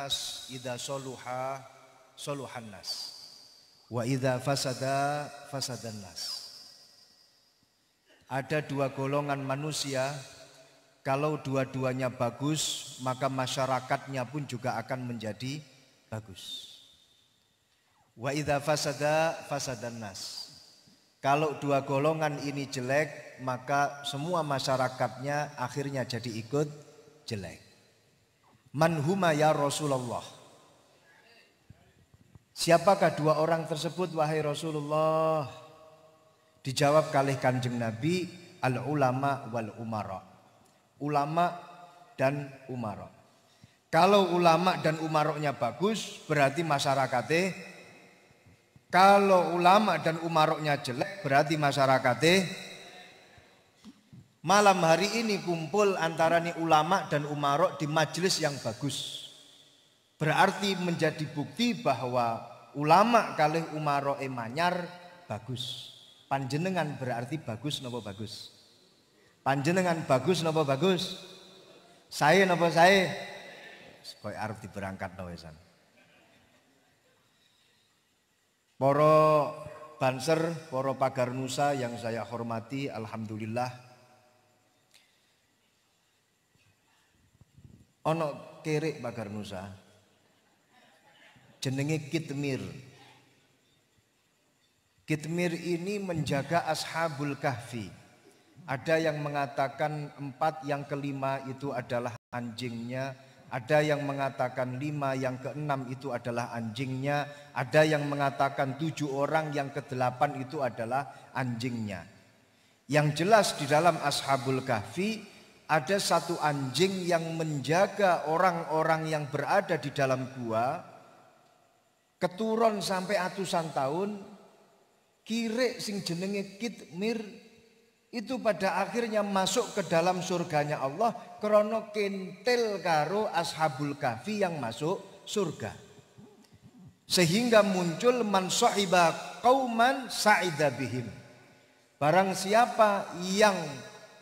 nas idza soluha soluhan nas wa idza fasada fasadan nas ada dua golongan manusia kalau dua-duanya bagus maka masyarakatnya pun juga akan menjadi bagus wa idza fasada fasadan nas kalau dua golongan ini jelek maka semua masyarakatnya akhirnya jadi ikut jelek Man ya Rasulullah. Siapakah dua orang tersebut wahai Rasulullah? Dijawab kalih kanjeng Nabi al ulama wal umara. Ulama dan umara. Kalau ulama dan umaroknya bagus berarti masyarakatnya kalau ulama dan umaroknya jelek berarti masyarakatnya Malam hari ini kumpul antara nih ulama dan umarok di majelis yang bagus. Berarti menjadi bukti bahwa ulama kali umarok emanyar bagus. Panjenengan berarti bagus nopo bagus. Panjenengan bagus nopo bagus. Saya nopo saya. Koi arti diberangkat nawesan. Poro Banser, poro Pagar Nusa yang saya hormati, Alhamdulillah Ono kerek bakar nusa Jenenge Kitmir. Kitmir ini menjaga ashabul kahfi. Ada yang mengatakan empat yang kelima itu adalah anjingnya. Ada yang mengatakan lima yang keenam itu adalah anjingnya. Ada yang mengatakan tujuh orang yang kedelapan itu adalah anjingnya. Yang jelas di dalam Ashabul Kahfi ada satu anjing yang menjaga orang-orang yang berada di dalam gua keturun sampai atusan tahun kire sing jenenge kitmir itu pada akhirnya masuk ke dalam surganya Allah krono kintil karo ashabul kahfi yang masuk surga sehingga muncul man sahiba qauman sa'ida barang siapa yang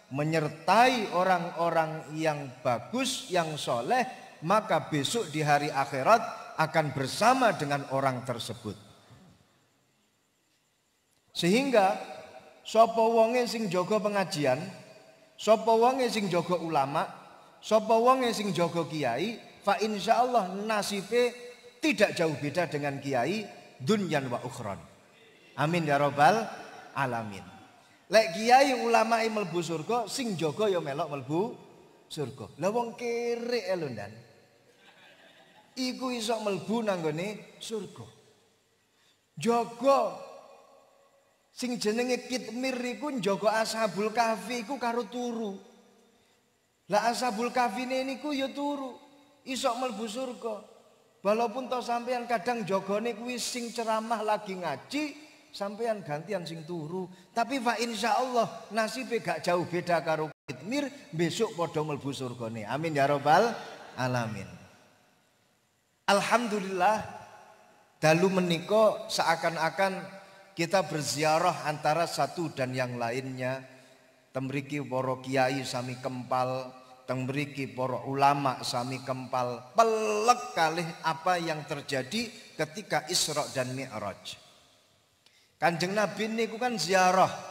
menyertai orang-orang yang bagus, yang soleh, maka besok di hari akhirat akan bersama dengan orang tersebut. Sehingga sopo wonge sing jogo pengajian, sopo wonge sing jogo ulama, sopo wonge sing jogo kiai, fa insya Allah nasibe tidak jauh beda dengan kiai dunyan wa ukhron. Amin ya robbal alamin. Lek kiai ulama mlebu surga, sing jaga ya melok mlebu surga. Lah wong kere elo ndan. Iku iso mlebu nang gone surga. Jaga sing jenenge kitmir iku njaga ashabul kahfi iku karo turu. Lah ashabul kahfi niku ya turu, iso mlebu surga. Walaupun toh sampean kadang jogone kuwi sing ceramah lagi ngaji, sampean gantian sing turu tapi fa insya Allah nasib gak jauh beda karo Kitmir besok podo busur Goni. amin ya robbal alamin Alhamdulillah dalu meniko seakan-akan kita berziarah antara satu dan yang lainnya Tembriki borok kiai sami kempal tembriki borok ulama sami kempal pelek kali apa yang terjadi ketika Isra dan Mi'raj Kanjeng Nabi ku kan ziarah.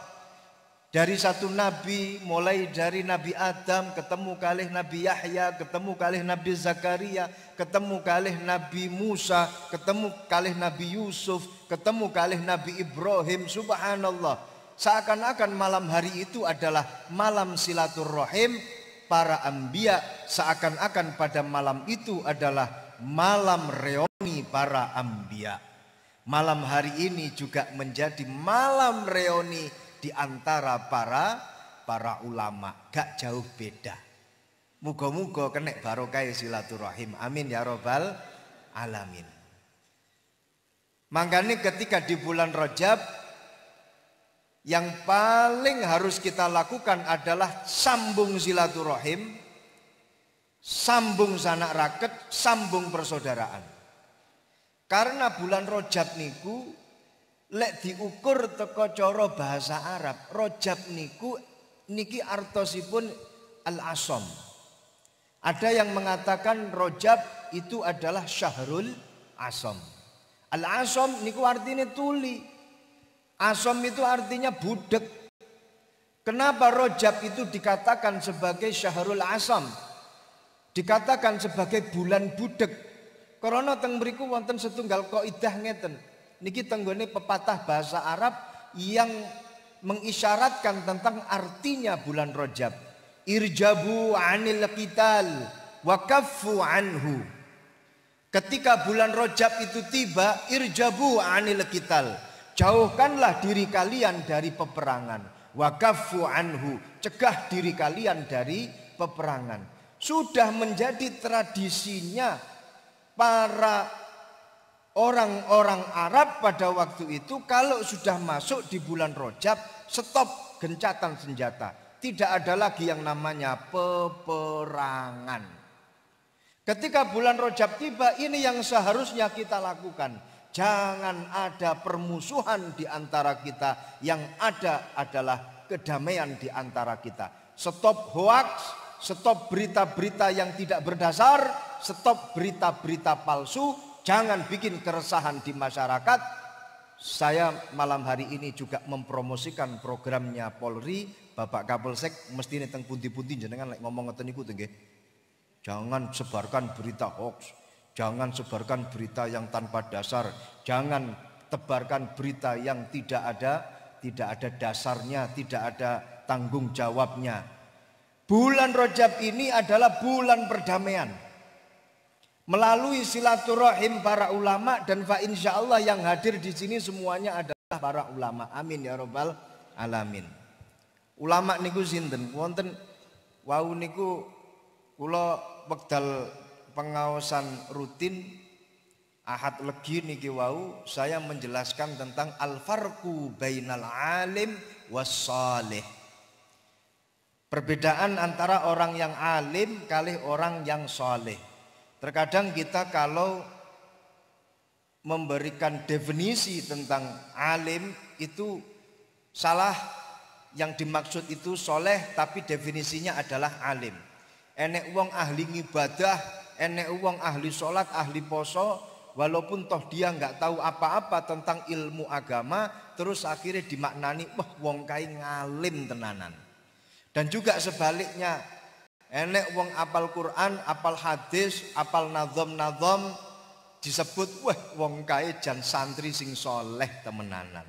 Dari satu nabi mulai dari Nabi Adam ketemu kalih Nabi Yahya, ketemu kalih Nabi Zakaria, ketemu kalih Nabi Musa, ketemu kalih Nabi Yusuf, ketemu kalih Nabi Ibrahim, subhanallah. Seakan-akan malam hari itu adalah malam silaturrahim para ambia, seakan-akan pada malam itu adalah malam reuni para ambia malam hari ini juga menjadi malam reuni di antara para para ulama. Gak jauh beda. mugo mugo kenek barokah ya silaturahim. Amin ya robbal alamin. Makanya ketika di bulan Rajab yang paling harus kita lakukan adalah sambung silaturahim, sambung sanak raket, sambung persaudaraan. Karena bulan Rojab niku lek diukur teko coro bahasa Arab, Rojab niku niki artosipun al-asom. Ada yang mengatakan Rojab itu adalah syahrul asom. Al-asom niku artinya tuli. Asom itu artinya budek. Kenapa Rojab itu dikatakan sebagai syahrul asom? Dikatakan sebagai bulan budek Korona teng beriku wonten setunggal idah ngeten. Niki tenggone pepatah bahasa Arab yang mengisyaratkan tentang artinya bulan Rajab. Irjabu anil qital wa kaffu anhu. Ketika bulan Rajab itu tiba, irjabu anil qital. Jauhkanlah diri kalian dari peperangan. Wa kaffu anhu. Cegah diri kalian dari peperangan. Sudah menjadi tradisinya para orang-orang Arab pada waktu itu kalau sudah masuk di bulan Rojab stop gencatan senjata. Tidak ada lagi yang namanya peperangan. Ketika bulan Rojab tiba ini yang seharusnya kita lakukan. Jangan ada permusuhan di antara kita. Yang ada adalah kedamaian di antara kita. Stop hoaks, stop berita-berita yang tidak berdasar, stop berita-berita palsu, jangan bikin keresahan di masyarakat. Saya malam hari ini juga mempromosikan programnya Polri, Bapak Kapolsek mesti teng pundi-pundi jenengan lek ngomong ngeten niku Jangan sebarkan berita hoax, jangan sebarkan berita yang tanpa dasar, jangan tebarkan berita yang tidak ada, tidak ada dasarnya, tidak ada tanggung jawabnya. Bulan Rojab ini adalah bulan perdamaian melalui silaturahim para ulama dan fa insya Allah yang hadir di sini semuanya adalah para ulama. Amin ya robbal alamin. Ulama niku sinten? Wonten wau niku kula wekdal pengawasan rutin Ahad legi niki wau saya menjelaskan tentang al-farqu bainal alim salih. Perbedaan antara orang yang alim kali orang yang soleh. Terkadang kita kalau memberikan definisi tentang alim itu salah yang dimaksud itu soleh tapi definisinya adalah alim. Enek uang ahli ibadah, enek uang ahli sholat, ahli poso, walaupun toh dia nggak tahu apa-apa tentang ilmu agama, terus akhirnya dimaknani wah wong kai ngalim tenanan. Dan juga sebaliknya Enek wong apal Quran, apal hadis, apal nazom-nazom disebut wah wong kae jan santri sing soleh temenanan.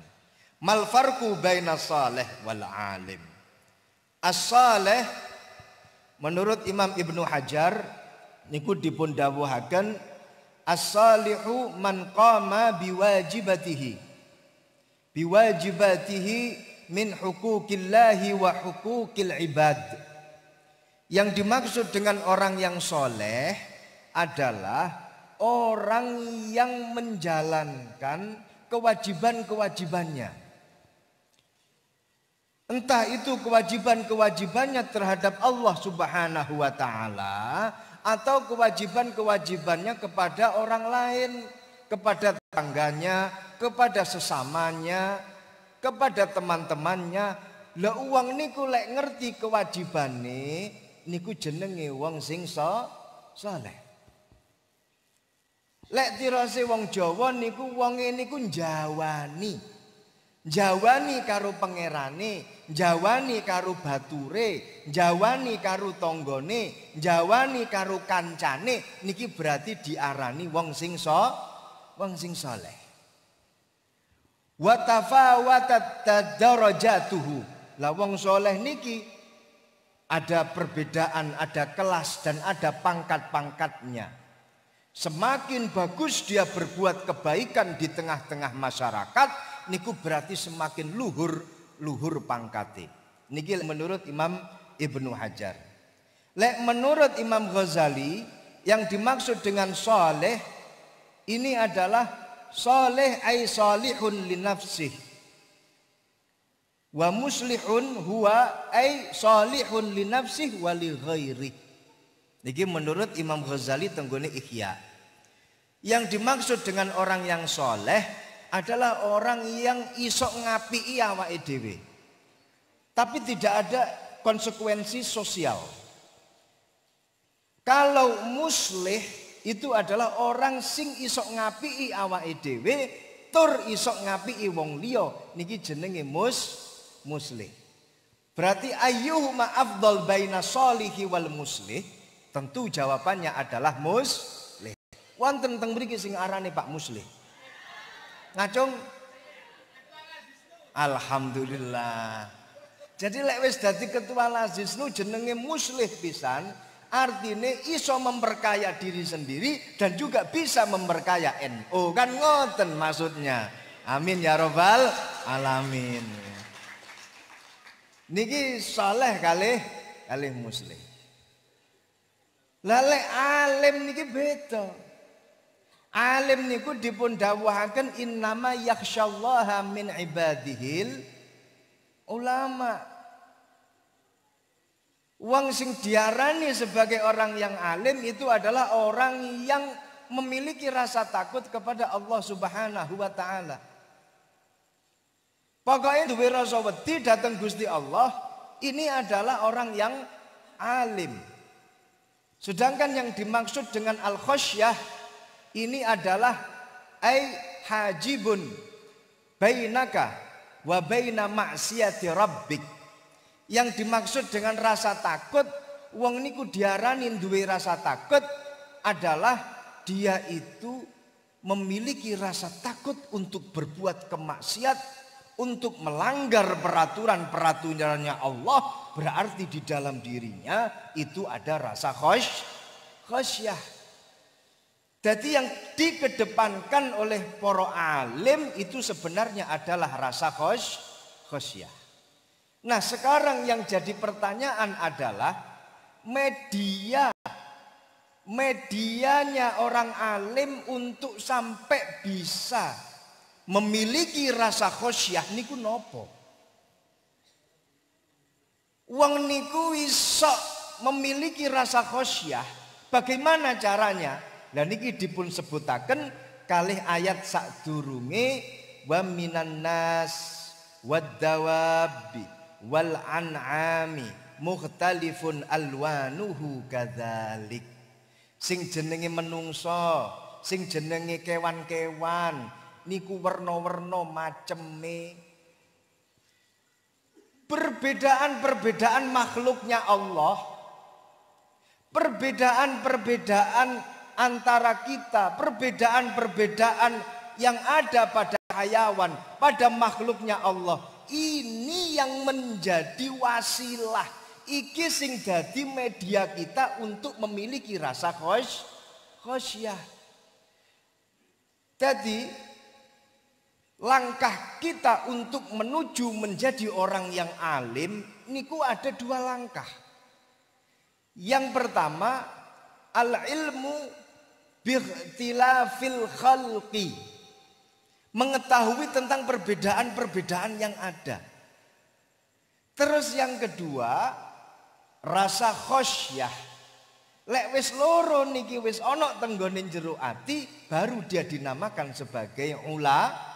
Mal farku baina saleh wal alim. As-saleh menurut Imam Ibnu Hajar niku dipun dawuhaken as-salihu man qama biwajibatihi biwajibatihi min hukukillahi wa hukukil ibad. Yang dimaksud dengan orang yang soleh adalah orang yang menjalankan kewajiban-kewajibannya. Entah itu kewajiban-kewajibannya terhadap Allah Subhanahu wa taala atau kewajiban-kewajibannya kepada orang lain, kepada tetangganya, kepada sesamanya, kepada teman-temannya. Lah uang ini lek ngerti kewajibane, niku jenenge wong sing so, saleh. Lek tirase wong Jawa niku wonge niku njawani. Jawani karo pangerane, jawani karo bature, jawani karo tonggone, jawani karo kancane. Niki berarti diarani wong sing so, wong sing saleh. Wa tafawatat tadarajatuhu. Lah wong saleh niki ada perbedaan, ada kelas dan ada pangkat-pangkatnya. Semakin bagus dia berbuat kebaikan di tengah-tengah masyarakat, niku berarti semakin luhur luhur pangkatnya. Niki menurut Imam Ibnu Hajar. Lek menurut Imam Ghazali yang dimaksud dengan soleh ini adalah soleh ay solihun linafsih Wa muslihun huwa ay salihun li nafsih wa li ghairih. Niki menurut Imam Ghazali tenggone Ihya. Yang dimaksud dengan orang yang soleh adalah orang yang isok ngapi awake dhewe. Tapi tidak ada konsekuensi sosial. Kalau muslih itu adalah orang sing isok ngapi awa dhewe tur isok ngapi wong liya niki jenenge muslih muslih. Berarti ayyuhuma afdal baina solihi wal muslih? Tentu jawabannya adalah muslih. Wonten teng mriki sing arane Pak Muslih. Ngacung Alhamdulillah. Jadi lek wis dadi ketua Lazisnu jenenge muslih pisan, artine iso memperkaya diri sendiri dan juga bisa memperkaya NU. kan ngoten maksudnya. Amin ya robbal alamin. Niki saleh kali, kali muslim. Lale alim niki beda. Alim niku dipun dawuhaken innama yakhsyallaha min ibadihil ulama. Wong sing diarani sebagai orang yang alim itu adalah orang yang memiliki rasa takut kepada Allah Subhanahu wa taala. Pokoknya duwe rasa wedi datang Gusti Allah ini adalah orang yang alim. Sedangkan yang dimaksud dengan al khosyah ini adalah ai hajibun bainaka wa baina ma'siyati rabbik. Yang dimaksud dengan rasa takut wong niku diarani duwe rasa takut adalah dia itu memiliki rasa takut untuk berbuat kemaksiatan untuk melanggar peraturan-peraturannya Allah berarti di dalam dirinya itu ada rasa khosh khosyah. Jadi yang dikedepankan oleh para alim itu sebenarnya adalah rasa khosh khosyah. Nah, sekarang yang jadi pertanyaan adalah media medianya orang alim untuk sampai bisa memiliki rasa khosyah niku nopo. Uang niku iso memiliki rasa khosyah. Bagaimana caranya? Dan niki dipun sebutaken kalih ayat durunge wa minan nas wadawabi wal an'ami mukhtalifun alwanuhu kadzalik. Sing jenenge menungso, sing jenenge kewan-kewan, niku werna-werna maceme perbedaan-perbedaan makhluknya Allah perbedaan-perbedaan antara kita perbedaan-perbedaan yang ada pada hayawan pada makhluknya Allah ini yang menjadi wasilah iki sing jadi media kita untuk memiliki rasa khos khosyah jadi langkah kita untuk menuju menjadi orang yang alim niku ada dua langkah. Yang pertama al ilmu fil khalqi. Mengetahui tentang perbedaan-perbedaan yang ada. Terus yang kedua rasa khosyah. Lek wis loro niki wis ana tenggone jero ati baru dia dinamakan sebagai ulama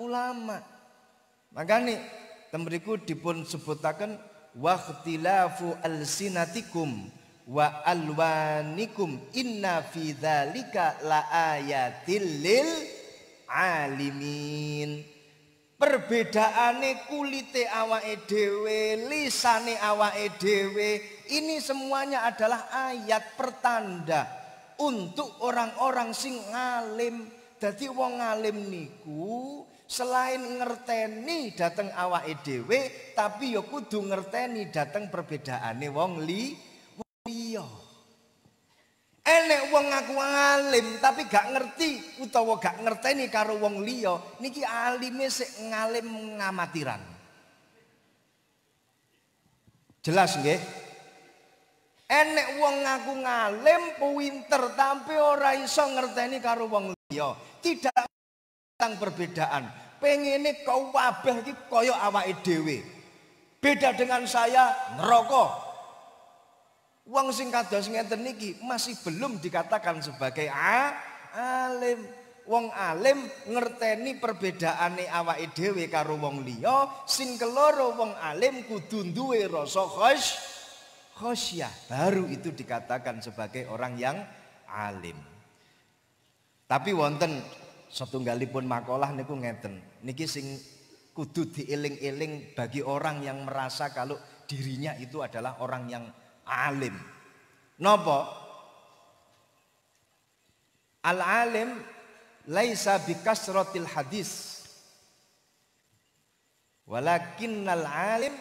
ulama. Maka nih tembriku dipun sebutaken waktilafu alsinatikum wa alwanikum inna fi dzalika ayatil lil alimin perbedaane kulite awake dhewe lisane awake dhewe ini semuanya adalah ayat pertanda untuk orang-orang sing alim dadi wong alim niku Selain ngerteni dateng awak Edw, tapi yo ya kudu ngerteni dateng perbedaane wong li wong liyo Enek wong ngaku alim tapi gak ngerti utawa gak ngerteni karo wong liyo niki alime sik ngalim ngamatiran. Jelas nggih? Enek wong ngaku ngalim pinter tapi ora iso ngerteni karo wong liyo Tidak tentang perbedaan. Pengen ini kau wabah iki koyo awa dewe. Beda dengan saya ngerokok. Uang singkat dos ngeten niki masih belum dikatakan sebagai a alim. Wong alim ngerteni ini awa dewe karo wong liyo. sing keloro wong alim kudunduwe duwe rasa khos khosyah. Baru itu dikatakan sebagai orang yang alim. Tapi wonten Setunggalipun makalah niku ngeten. Niki sing kudu diiling eling bagi orang yang merasa kalau dirinya itu adalah orang yang alim. Nopo? Al-alim laisa bikasratil hadis. Walakinnal alim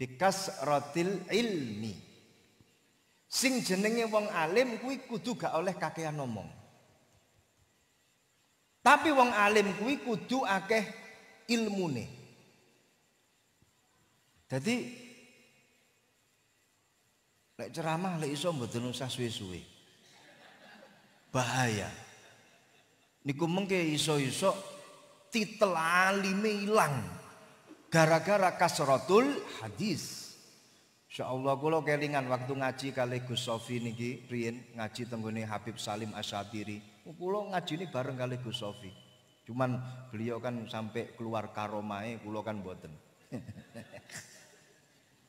bikasratil ilmi. Sing jenenge wong alim kuwi kudu gak oleh kakean ngomong. Tapi wong alim kuwi kudu akeh ilmune. Jadi lek ceramah lek iso mboten usah suwe-suwe. Bahaya. Niku mengke iso-iso titel alime ilang. Gara-gara kasrotul hadis. Insyaallah kula kelingan waktu ngaji kali Gus Sofi niki riyen ngaji tenggone Habib Salim Asyadiri. Kulo ini bareng kali Gus Sofi. Cuman beliau kan sampai keluar karomai, kulo kan boten.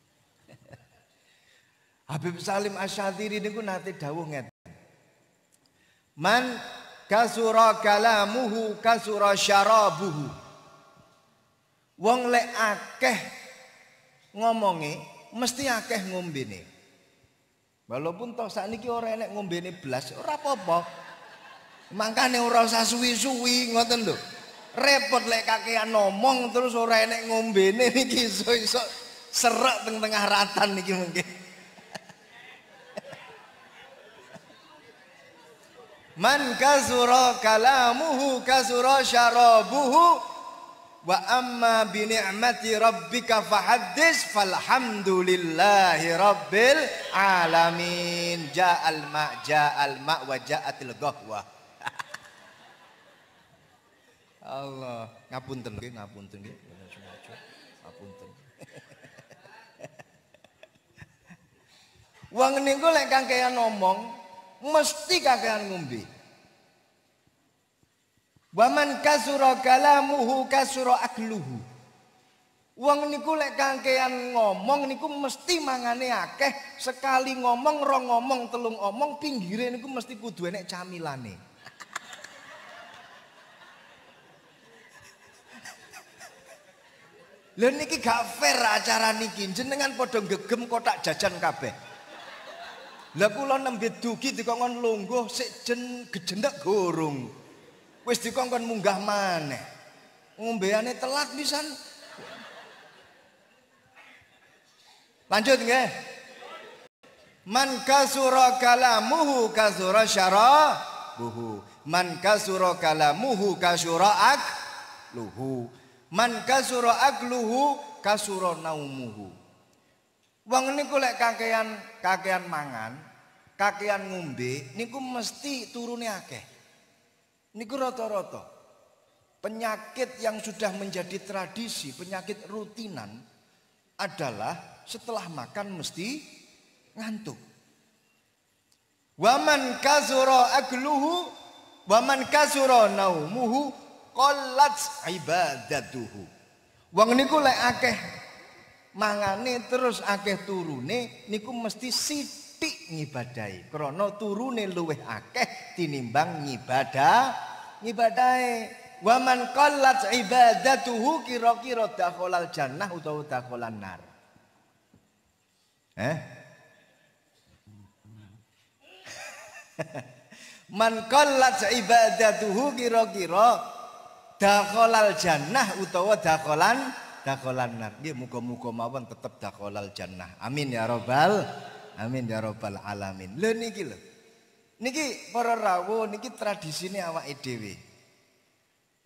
Habib Salim Asyadiri niku nanti dawuh nget. Man kasura kalamuhu kasura syarabuhu. Wong lek akeh ngomongi mesti akeh ngombene. Walaupun toh sakniki ora enek ngombene belas, orang apa-apa. Makane ora usah suwi-suwi ngoten lho. Repot lek kakean ngomong terus ora enek ngombene niki iso-iso serak teng tengah ratan niki mungkin. Man kazura kalamuhu kazura syarabuhu wa amma bi ni'mati rabbika fahaddis falhamdulillahi rabbil alamin ja'al ma ja'al ma wa ja'atil ghawah Allah, ngapunten nggih, ngapunten nggih. Ngapunten. Wong niku lek kakean ngomong mesti kakean ngombe. Waman kasura kalamuhu kasura akluhu. Wong niku lek kakean ngomong niku mesti mangane akeh, sekali ngomong rong ngomong telung omong pinggire niku mesti kudu enek camilane. Lha niki gak fair acara niki. Jenengan padha gegem kotak jajan kabeh. Lah kula nembe dugi dikongkon lungguh sik jen gejendek gorong. Wis dikongkon munggah maneh. Ngombeane telat pisan. Lanjut nggih. Man kasura kalamuhu kasura syara buhu. Man kasura kalamuhu kasura ak luhu. Man kasura agluhu kasura naumuhu. Wong niku lek kakean kakean mangan, kakean ngombe niku mesti turune akeh. Niku rata-rata. Penyakit yang sudah menjadi tradisi, penyakit rutinan adalah setelah makan mesti ngantuk. Waman kasura agluhu waman kasura naumuhu kolat ibadatuhu. Wong niku lek akeh mangane terus akeh turune niku mesti sitik ngibadai. krana turune luweh akeh tinimbang ngibadah ngibadahe. Waman qallat ibadatuhu kira-kira dakhalal jannah utawa dakhalan nar. Eh? Man qallat ibadatuhu kira-kira Dakolal jannah utawa dakolan, dakolan nar. Nggih muka muka mawon tetap dakolal jannah. Amin ya robbal amin ya robbal alamin. Lo niki lo, Niki para rawo niki tradisi ini awak idw.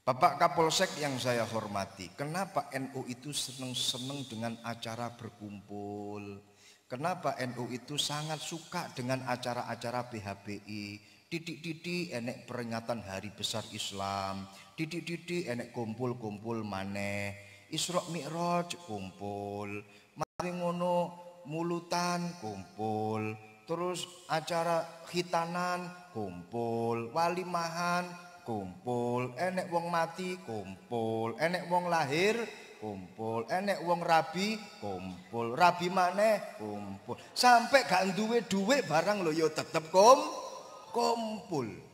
Bapak Kapolsek yang saya hormati, kenapa NU itu seneng-seneng dengan acara berkumpul? Kenapa NU itu sangat suka dengan acara-acara PHBI? Titik-titik enek peringatan hari besar Islam, titik-titik enek kumpul-kumpul maneh Isra Mi'raj kumpul mari ngono mulutan kumpul terus acara khitanan kumpul walimahan kumpul enek wong mati kumpul enek wong lahir kumpul enek wong rabi kumpul rabi maneh kumpul sampai gak duwe duit barang lo yo tetep kumpul.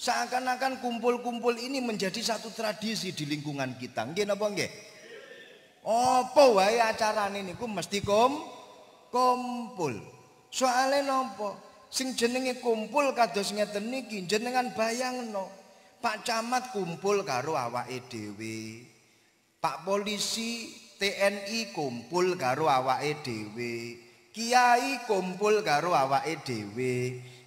Seakan-akan kumpul-kumpul ini menjadi satu tradisi di lingkungan kita. Nggih napa nggih? Apa wae acarane niku mesti kum kumpul. Soale napa? Sing jenenge kumpul kados ngeten niki jenengan bayangno. Pak Camat kumpul karo awake dhewe. Pak polisi TNI kumpul karo awake dhewe. Kiai kumpul karo awake dhewe.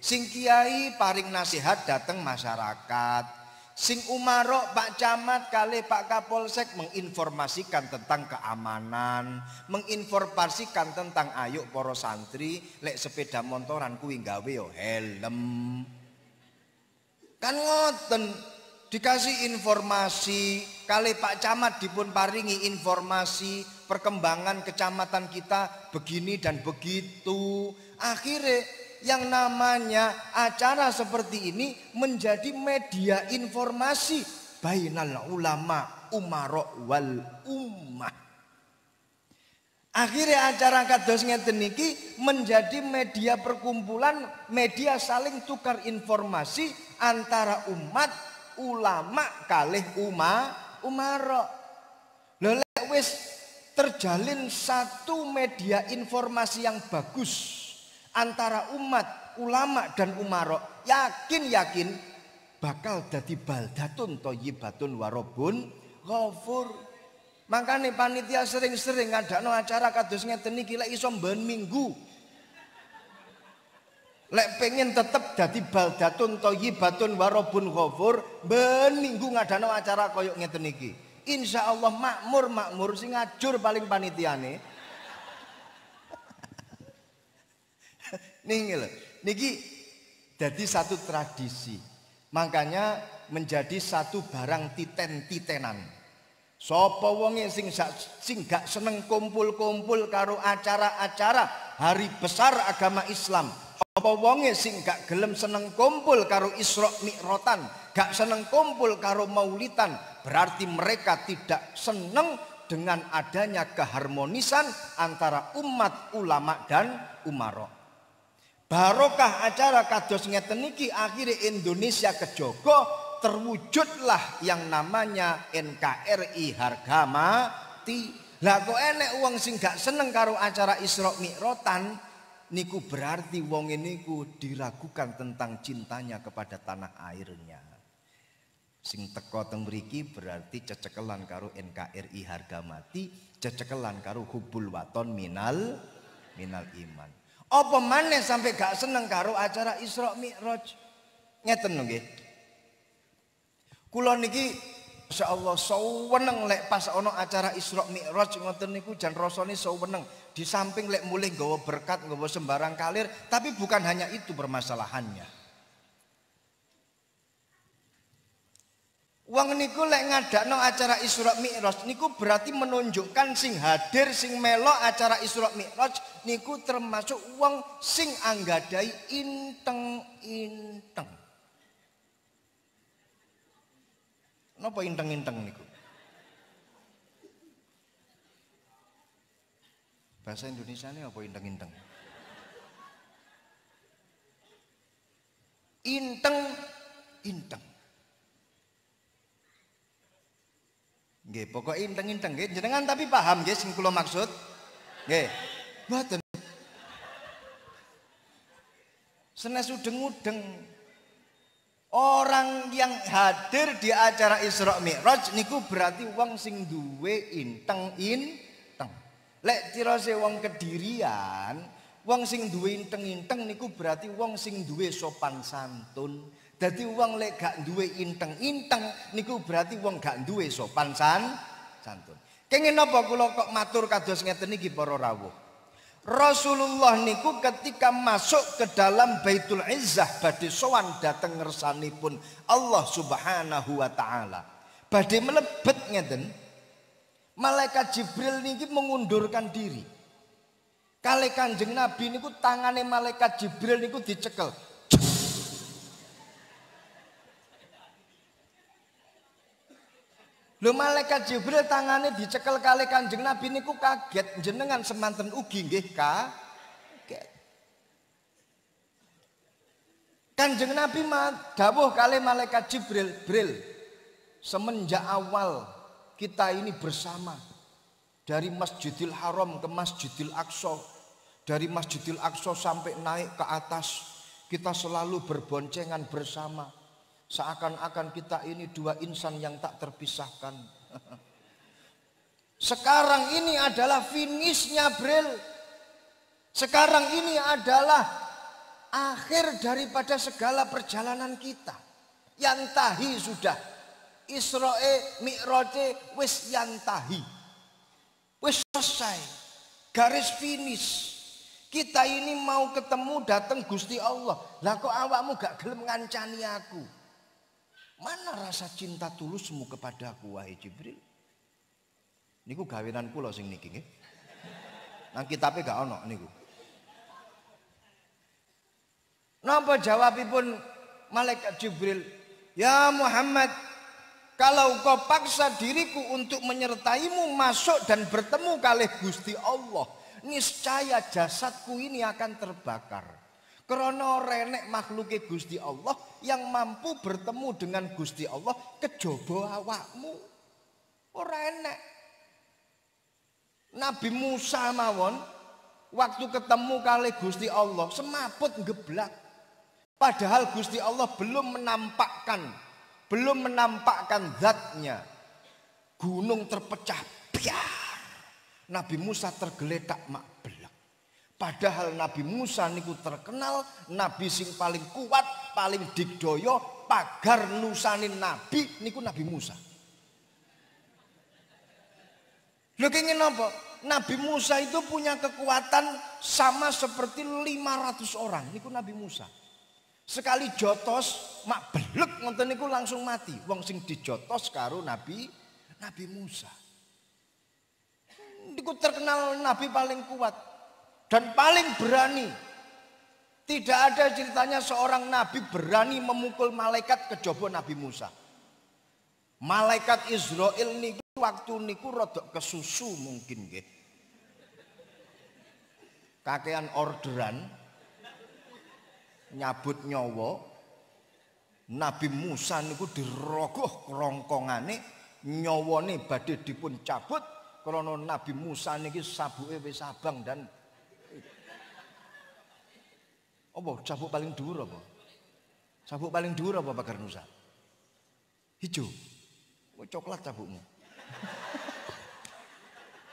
Sing kiai paring nasihat datang masyarakat. Sing umarok Pak Camat kali Pak Kapolsek menginformasikan tentang keamanan, menginformasikan tentang ayo poro santri lek sepeda montoran kuwi gawe yo helm. Kan ngoten dikasih informasi kali Pak Camat dipun paringi informasi perkembangan kecamatan kita begini dan begitu. Akhirnya yang namanya acara seperti ini menjadi media informasi bainal ulama umaro wal ummah. Akhirnya acara kados ngeten niki menjadi media perkumpulan, media saling tukar informasi antara umat, ulama kalih uma, umaro. Lelek wis terjalin satu media informasi yang bagus antara umat, ulama dan umarok yakin-yakin bakal jadi baldatun toyibatun warobun ghafur. Makanya panitia sering-sering ada no acara kados ngeten iki isom iso ben minggu. Lek pengen tetep jadi baldatun toyibatun warobun ghafur ben minggu ngadano acara koyok ngeten iki. Insya Allah makmur makmur sing ngajur paling panitiane Ninggil, gitu Niki jadi satu tradisi. Makanya menjadi satu barang titen-titenan. Sopo wonge sing sing gak seneng kumpul-kumpul karo acara-acara hari besar agama Islam. Apa wonge sing gak gelem seneng kumpul karo Isra Mi'rotan, gak seneng kumpul karo Maulitan, berarti mereka tidak seneng dengan adanya keharmonisan antara umat ulama dan umarok. Barokah acara kados ngeten niki akhirnya Indonesia kejogo terwujudlah yang namanya NKRI harga mati. Lah kok enek uang sing gak seneng karo acara Isra Mi'rotan niku berarti wong ini niku diragukan tentang cintanya kepada tanah airnya. Sing teko teng mriki berarti cecekelan karo NKRI harga mati, cecekelan karo hubul waton minal minal iman. Apa maneh sampai gak seneng karo acara Isra Mi'raj? Ngeten nggih. Kula niki insyaallah seneng lek pas ana acara Isra Mi'raj ngoten niku jan rasane seneng. Di samping lek mulih nggawa berkat, nggawa sembarang kalir, tapi bukan hanya itu permasalahannya. Wong niku lek ngadakno acara Isra Mi'raj niku berarti menunjukkan sing hadir sing melo acara Isra Mi'raj niku termasuk wong sing anggadai inteng-inteng. Napa inteng-inteng niku? Bahasa Indonesia ini apa inteng-inteng? Inteng-inteng. Nggih, pokoke inteng-inteng nggih jenengan tapi paham nggih sing kula maksud? Nggih. Mboten. Senes udeng-udeng. Orang yang hadir di acara Isra Mi'raj niku berarti wong sing duwe inteng inteng. Lek tirose wong Kedirian, wong sing duwe inteng-inteng niku berarti wong sing duwe sopan santun. Jadi uang lek gak duwe inteng-inteng niku berarti uang gak duwe sopan san santun. Kengen apa kula kok matur kados ngeten niki para rawuh. Rasulullah niku ketika masuk ke dalam Baitul Izzah badhe sowan dateng ngersanipun Allah Subhanahu wa taala. Badhe melebet ngeten. Malaikat Jibril niki mengundurkan diri. Kali Kanjeng Nabi niku tangane malaikat Jibril niku dicekel. Lu malaikat Jibril tangannya dicekel kali Kanjeng Nabi ini niku kaget jenengan semanten ugi nggih kaget. Kanjeng Nabi dawuh kali malaikat Jibril, "Bril, semenjak awal kita ini bersama dari Masjidil Haram ke Masjidil Aqsa, dari Masjidil Aqsa sampai naik ke atas, kita selalu berboncengan bersama." Seakan-akan kita ini dua insan yang tak terpisahkan. Sekarang ini adalah finishnya Bril. Sekarang ini adalah akhir daripada segala perjalanan kita. Yang tahi sudah. Isra'e, Mi'roje, wis yang tahi. Wis selesai. Garis finish. Kita ini mau ketemu datang Gusti Allah. Lah kok awakmu gak gelem ngancani aku? Mana rasa cinta tulusmu kepadaku wahai Jibril? Niku gawinan kula sing niki nggih. Nang kitabe gak ono niku. Napa jawabipun malaikat Jibril? Ya Muhammad, kalau kau paksa diriku untuk menyertaimu masuk dan bertemu kalih Gusti Allah, niscaya jasadku ini akan terbakar. Krono renek makhluke Gusti Allah yang mampu bertemu dengan Gusti Allah kejaba awakmu. Ora enak. Nabi Musa mawon waktu ketemu kali Gusti Allah semaput geblak. Padahal Gusti Allah belum menampakkan belum menampakkan zatnya. Gunung terpecah biar. Nabi Musa tergeletak mak Padahal Nabi Musa niku terkenal nabi sing paling kuat, paling digdoyo pagar nusanin nabi niku Nabi Musa. Lu kengin apa? Nabi Musa itu punya kekuatan sama seperti 500 orang niku Nabi Musa. Sekali jotos mak belek ngoten niku langsung mati. Wong sing dijotos karo Nabi Nabi Musa. Niku terkenal nabi paling kuat dan paling berani. Tidak ada ceritanya seorang nabi berani memukul malaikat kejobo Nabi Musa. Malaikat Israel niku waktu niku rodok susu mungkin gitu. Kakean orderan nyabut nyowo, Nabi Musa niku dirogoh kerongkongane nih badhe dipun cabut krana Nabi Musa niki sabuke wis sabang dan apa sabuk paling dhuwur apa? Sabuk paling dhuwur apa Pak Nusa? Hijau. Kok coklat sabukmu?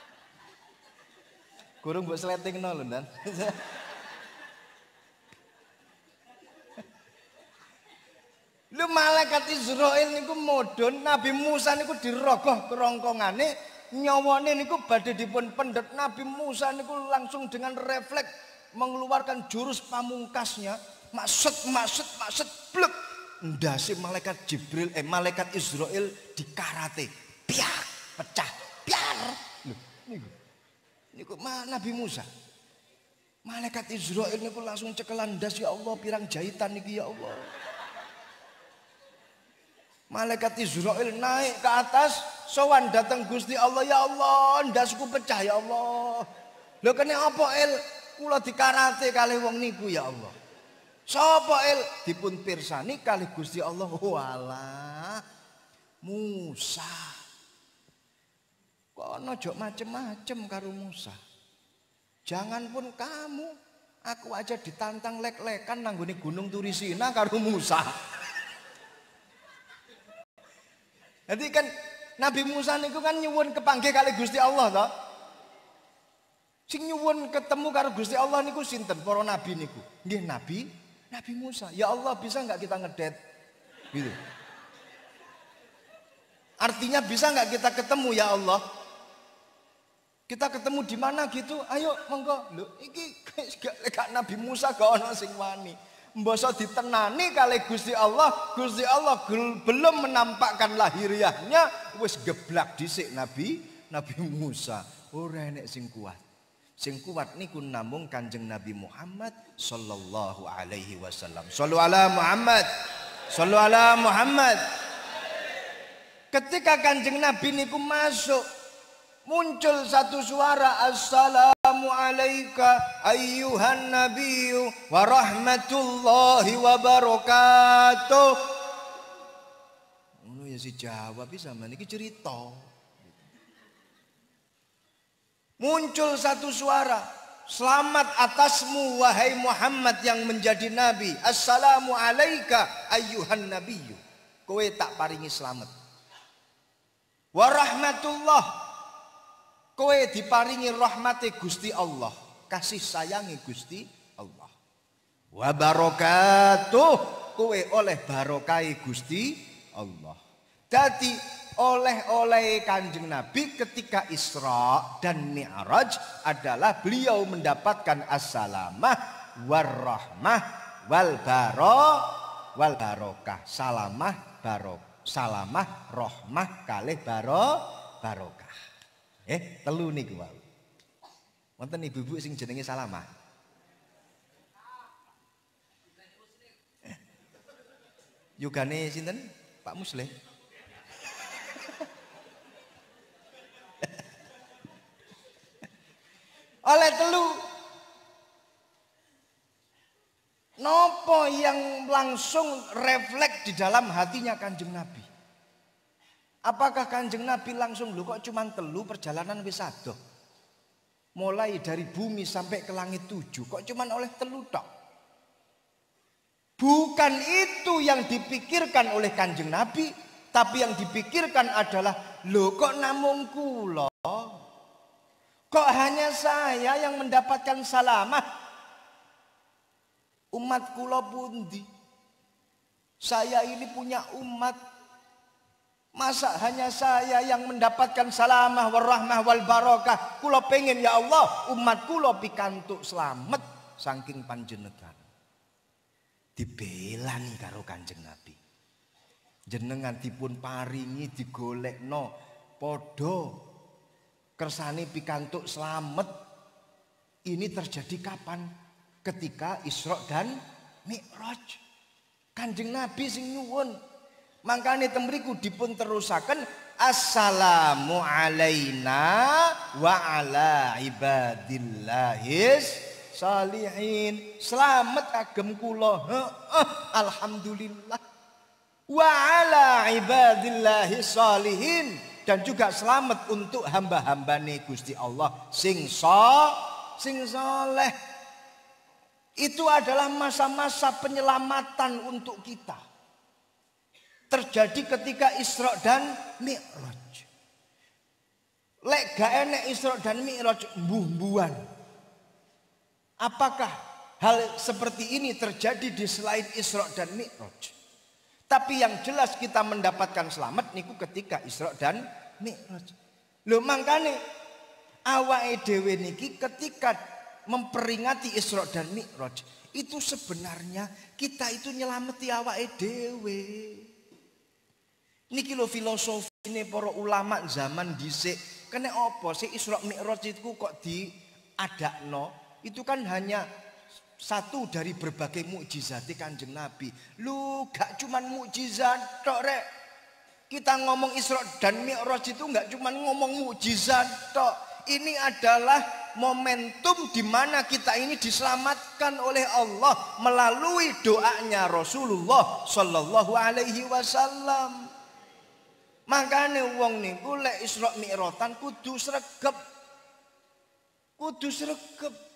Kurung buat sleting nol dan. Lu malaikat Israel niku modon, Nabi Musa niku dirogoh kerongkongane, nyawane niku badhe dipun pendet. Nabi Musa niku langsung dengan refleks mengeluarkan jurus pamungkasnya, maksud, maksud, maksud, blek. ndase malaikat Jibril, eh malaikat Israel di karate. piak pecah, piar. niku niku ini Nabi Musa? Malaikat Israel niku langsung cekelan das ya Allah pirang jahitan niki ya Allah. Malaikat Israel naik ke atas sowan datang Gusti Allah ya Allah dasku pecah ya Allah. Lho kene apa el Kula dikarate kali wong niku ya Allah. Sapa el dipun pirsani kali Gusti Allah wala Musa. Kono jok macem-macem karo Musa. Jangan pun kamu, aku aja ditantang lek-lekan nanggone Gunung Turisina karo Musa. Jadi kan Nabi Musa niku kan nyuwun kepanggih kali Gusti Allah toh. Sing nyuwun ketemu karo Gusti Allah niku sinten? Para nabi niku. Nggih nabi, Nabi Musa. Ya Allah, bisa nggak kita ngedet? Gitu. Artinya bisa nggak kita ketemu ya Allah? Kita ketemu di mana gitu? Ayo monggo. Lho, iki gak Nabi Musa gak ono sing wani. Mboso ditenani kali Gusti Allah, Gusti Allah belum menampakkan lahiriahnya wis geblak dhisik Nabi Nabi Musa. Ora enek sing kuat. Sing kuat niku namung Kanjeng Nabi Muhammad sallallahu alaihi wasallam. Sallu ala Muhammad. Sallu ala Muhammad. Ketika Kanjeng Nabi niku masuk muncul satu suara assalamu alayka ayyuhan nabiyyu wa rahmatullahi wa barakatuh ngono ya si jawab bisa meniki cerita Muncul satu suara. Selamat atasmu wahai Muhammad yang menjadi nabi. Assalamu alayka ayyuhan nabiyyu. Kowe tak paringi selamat. warahmatullah Kowe diparingi rahmati Gusti Allah, kasih sayangi Gusti Allah. Wa Kowe oleh barokai Gusti Allah. jadi oleh-oleh kanjeng Nabi ketika Isra dan Mi'raj adalah beliau mendapatkan assalamah warahmah wal baro wal barokah salamah barok salamah rohmah kalih baro barokah eh telu nih gua wonten ibu-ibu sing jenenge salamah eh. yugane sinten Pak Muslim oleh telu nopo yang langsung refleks di dalam hatinya kanjeng Nabi apakah kanjeng Nabi langsung lu kok cuman telu perjalanan wisado? mulai dari bumi sampai ke langit tujuh kok cuman oleh telu tok bukan itu yang dipikirkan oleh kanjeng Nabi tapi yang dipikirkan adalah lo kok namung kula Kok hanya saya yang mendapatkan salamah? Umat kula pundi? Saya ini punya umat. Masa hanya saya yang mendapatkan salamah warahmah wal barokah. Kula pengen ya Allah umat kula pikantuk selamat saking panjenengan. Dibelan karo Kanjeng Nabi. Jenengan dipun paringi digolekno padha kersane pikantuk selamat ini terjadi kapan? Ketika Isra dan Mi'raj. Kanjeng Nabi sing nyuwun. Mangkane temriku dipun terusaken Assalamu alaina wa ala ibadillahis salihin. Selamat agem kula. alhamdulillah. Wa ala ibadillahis salihin dan juga selamat untuk hamba-hambane Gusti Allah sing so, sing soleh. Itu adalah masa-masa penyelamatan untuk kita. Terjadi ketika Isra dan Mi'raj. Lek gak enek Isra dan Mi'raj bumbuan. Apakah hal seperti ini terjadi di selain Isra dan Mi'raj? Tapi yang jelas kita mendapatkan selamat niku ketika Isra dan Mi'raj. Lho mangkane awake dhewe niki ketika memperingati Isra dan Mi'raj itu sebenarnya kita itu nyelameti awake dhewe. Niki lo filosofi ini para ulama zaman dhisik. Kene opo sih Isra Mi'raj itu kok di ada no Itu kan hanya satu dari berbagai mukjizat Kanjeng Nabi. Lu gak cuman mukjizat tok Kita ngomong Isra dan Mi'raj itu gak cuman ngomong mukjizat tok. Ini adalah momentum di mana kita ini diselamatkan oleh Allah melalui doanya Rasulullah Shallallahu Alaihi Wasallam. Makanya uang nih lek Isra Mi'rajan kudu sregep. Kudu sregep.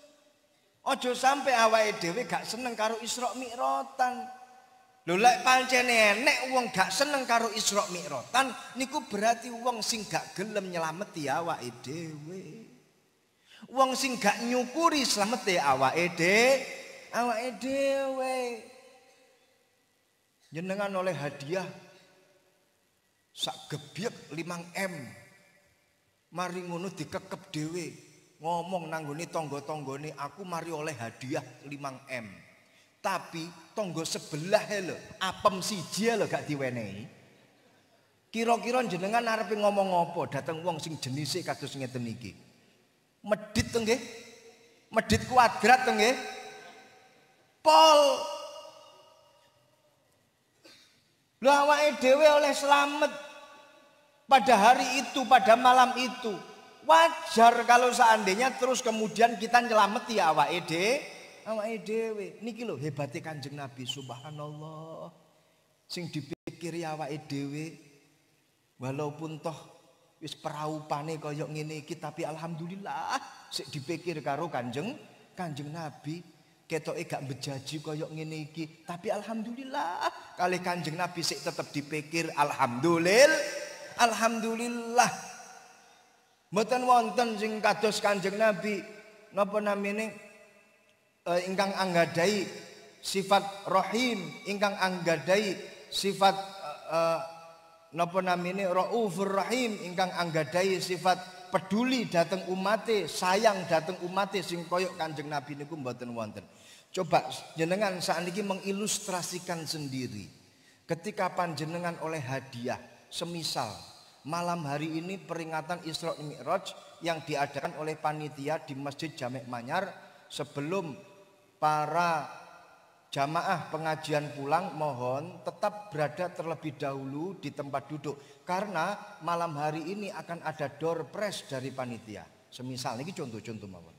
Ojo sampai awa dhewe gak seneng karo isrok mikrotan, lulek lek pancen enek uang gak seneng karo isrok mikrotan. niku berarti uang sing gak gelem nyelameti awa dhewe. uang sing gak nyukuri ya awa ede. awa dhewe. Nyenengan oleh hadiah sak gebyek 5M. Mari ngono dikekep dhewe ngomong nanggone tonggo tanggane aku mari oleh hadiah 5M. Tapi tonggo sebelah e lho, apem siji e lho gak diwenehi. Kira-kira jenengan arepe ngomong apa dateng wong sing jenisnya kados ngeten iki. Medit tengge Medit kuadrat to nggih? Pol. lu awake dhewe oleh selamat pada hari itu, pada malam itu. Wajar kalau seandainya terus kemudian kita nyelameti awak ede, awak edewe. Niki lo hebatnya kanjeng Nabi Subhanallah. Sing dipikir ya awak edewe, walaupun toh wis perahu pane koyok ngene iki tapi alhamdulillah sik dipikir karo kanjeng kanjeng Nabi ketoke gak bejaji koyok ngene iki tapi alhamdulillah kali kanjeng Nabi sik tetep dipikir alhamdulillah alhamdulillah Mboten wonten sing kados Kanjeng Nabi napa namine e, ingkang anggadai sifat rahim, ingkang anggadai sifat e, e, napa namine raufur rahim ingkang anggadai sifat peduli dateng umate, sayang dateng umate sing koyok Kanjeng Nabi niku mboten wonten. Coba jenengan saat mengilustrasikan sendiri. Ketika panjenengan oleh hadiah, semisal malam hari ini peringatan Isra Mi'raj yang diadakan oleh panitia di Masjid Jamek Manyar sebelum para jamaah pengajian pulang mohon tetap berada terlebih dahulu di tempat duduk karena malam hari ini akan ada door press dari panitia semisal ini contoh-contoh mohon.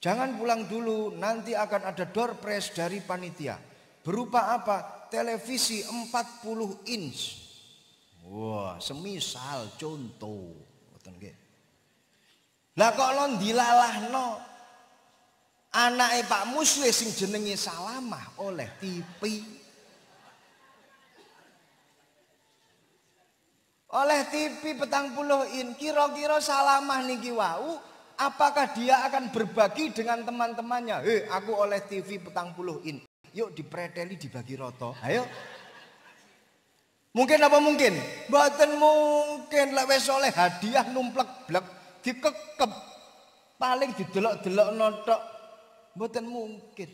jangan pulang dulu nanti akan ada door press dari panitia berupa apa televisi 40 inch Wah, semisal contoh ngoten nggih. Lah kok lon dilalahno anake Pak Musli sing jenenge Salamah oleh TV, Oleh TV petang puluh in kira-kira Salamah niki wau apakah dia akan berbagi dengan teman-temannya? Hei, aku oleh TV petang puluh in. Yuk dipreteli dibagi roto. Ayo. Mungkin apa mungkin? Mboten mungkin lek wis oleh hadiah numplek blek dikekep. Paling didelok-delok notok. Mboten mungkin.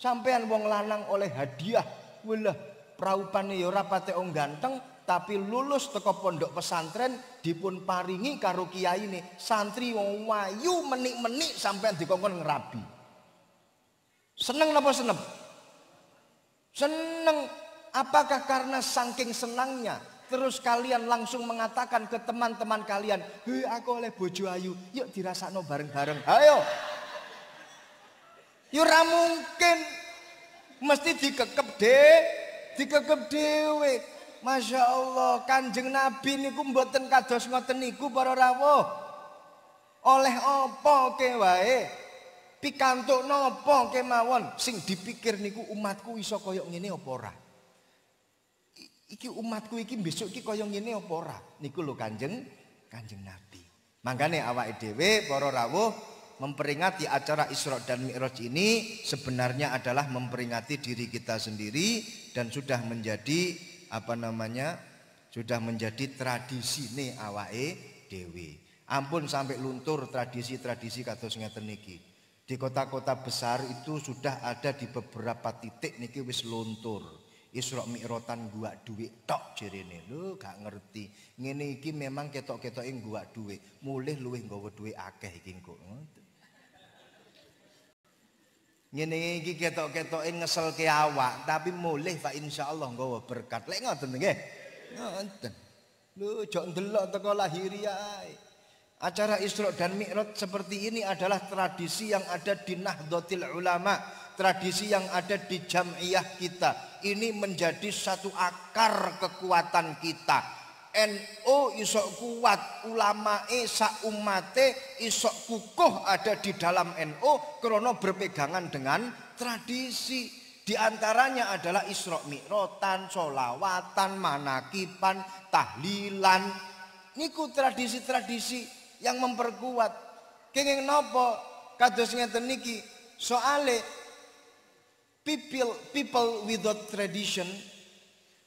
Sampean wong lanang oleh hadiah, welah praupane ya ora patek ganteng, tapi lulus teko pondok pesantren dipun paringi karo kiai ini santri wong wayu menik-menik sampean dikongkon ngerabi seneng napa seneng, seneng Apakah karena saking senangnya terus kalian langsung mengatakan ke teman-teman kalian, "Hei, aku oleh bojo ayu, yuk dirasakno bareng-bareng." Ayo. Yo mungkin mesti dikekep de, dikekep dewe. Masya Allah, kanjeng Nabi niku mboten kados ngoten niku para rawuh. Oleh apa ke wae? Pikantuk nopo kemawon sing dipikir niku umatku iso koyok ngene apa ora? iki umatku iki besok iki koyong ngene apa ora niku lho Kanjeng Kanjeng Nabi makane awak dhewe para rawuh memperingati acara Isra dan Mi'raj ini sebenarnya adalah memperingati diri kita sendiri dan sudah menjadi apa namanya sudah menjadi tradisi nih awae dewi ampun sampai luntur tradisi-tradisi katus ngeten niki di kota-kota besar itu sudah ada di beberapa titik niki wis luntur Isra Mi'rotan gua duit tok jerene. lu gak ngerti. Ngene iki memang ketok-ketoke gua duit. Mulih luwih nggawa duit akeh iki engko. Ngene iki ketok-ketoke ngeselke awak, tapi mulih Pak insyaallah nggawa berkat. Lek ngoten nggih. Ngoten. lu jok ndelok teko lahiriah. Acara Isra dan Mi'raj seperti ini adalah tradisi yang ada di Nahdlatul Ulama tradisi yang ada di jamiah kita ini menjadi satu akar kekuatan kita NO isok kuat ulamae esa umate isok kukuh ada di dalam NO krono berpegangan dengan tradisi di antaranya adalah Isra Mi'rotan, solawatan, manakipan, tahlilan. Niku tradisi-tradisi yang memperkuat. Kenging nopo kados ngeten niki soale People, people without tradition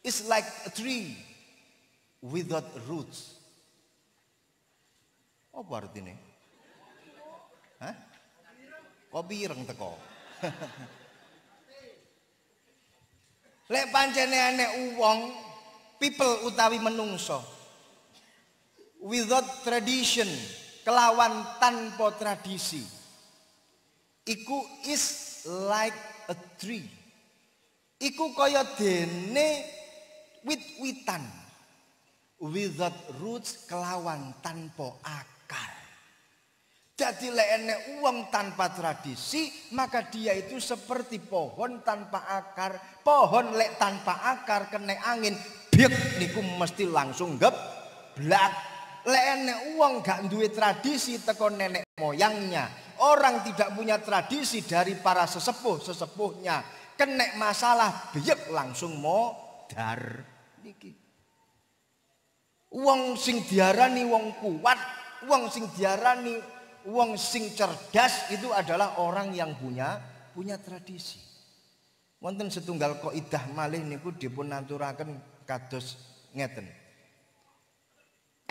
is like a tree without roots. Apa artinya? Hah? Kok bireng teko? Lek pancene enek uwong, people utawi menungso. Without tradition, kelawan tanpa tradisi. Iku is like a tree. Iku kaya dene wit-witan. Without roots kelawan tanpa akar. Jadi lene uang tanpa tradisi, maka dia itu seperti pohon tanpa akar. Pohon lek tanpa akar kena angin, biak niku mesti langsung gep belak. Lene uang gak duit tradisi teko nenek moyangnya, orang tidak punya tradisi dari para sesepuh sesepuhnya kenek masalah biyek langsung modar niki Uang sing diarani wong kuat uang sing diarani wong sing cerdas itu adalah orang yang punya punya tradisi wonten setunggal kaidah malih niku dipun aturaken kados ngeten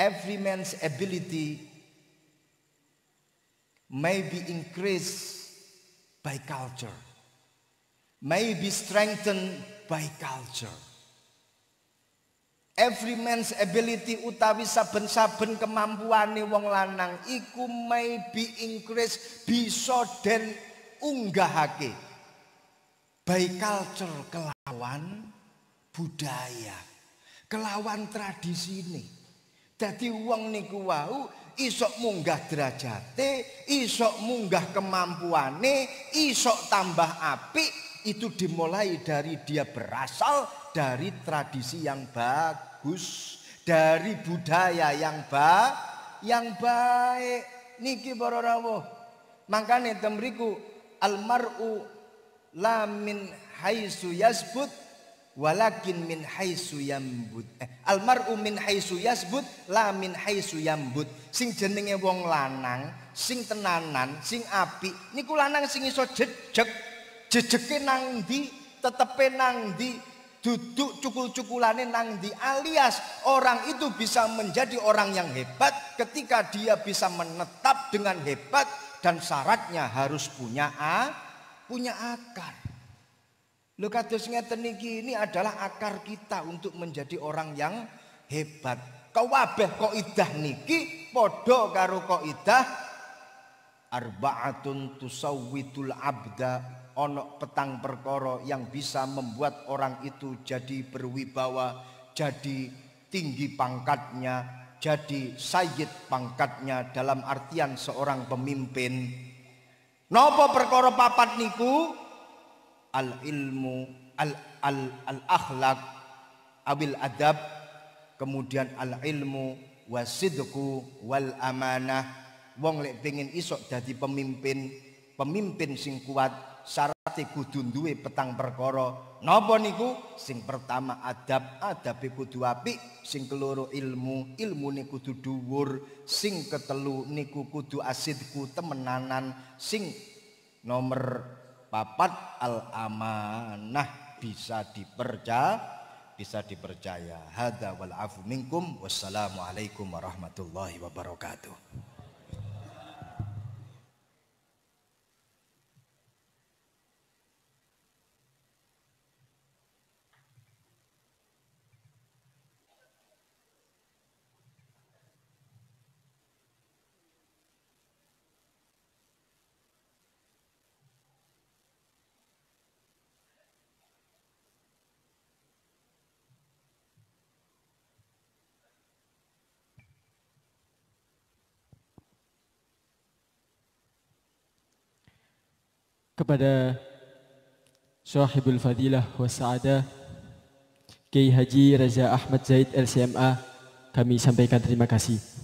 every man's ability may be increased by culture, may be strengthened by culture. Every man's ability utawi saben-saben kemampuane wong lanang iku may be increased bisa den unggahake by culture kelawan budaya, kelawan tradisi ini. Jadi wong niku wau isok munggah derajate, isok munggah kemampuane, isok tambah api itu dimulai dari dia berasal dari tradisi yang bagus, dari budaya yang ba yang baik. Niki para Makanya temriku almaru lamin haisu yasbut Walakin min haisu yambut. Eh, almaru min haisu yasbut la min haisu yambut. Sing jenenge wong lanang, sing tenanan, sing api niku lanang sing iso jejeg. Jejeke nang ndi, tetepe nang ndi, duduk cukul-cukulane nang di alias orang itu bisa menjadi orang yang hebat ketika dia bisa menetap dengan hebat dan syaratnya harus punya a, punya akar. Lu kados ngeten niki ini adalah akar kita untuk menjadi orang yang hebat. Kau Kawabeh idah niki padha karo idah arbaatun tusawwitul abda onok petang perkoro yang bisa membuat orang itu jadi berwibawa, jadi tinggi pangkatnya, jadi sayyid pangkatnya dalam artian seorang pemimpin. Nopo perkoro papat niku al ilmu al al al akhlak abil adab kemudian al ilmu wasidku wal amanah wong lek pengin isok jadi pemimpin pemimpin sing kuat syarate kudu duwe petang perkara napa niku sing pertama adab adabiku kudu apik sing keloro ilmu ilmu kudu dhuwur sing ketelu niku kudu asidku temenanan sing nomor papat al amanah bisa dipercaya bisa dipercaya hadza wal afu minkum wassalamu alaikum warahmatullahi wabarakatuh kepada Syahibul Fadilah wa Sa'adah Kiai Haji Raja Ahmad Zaid LCMA kami sampaikan terima kasih.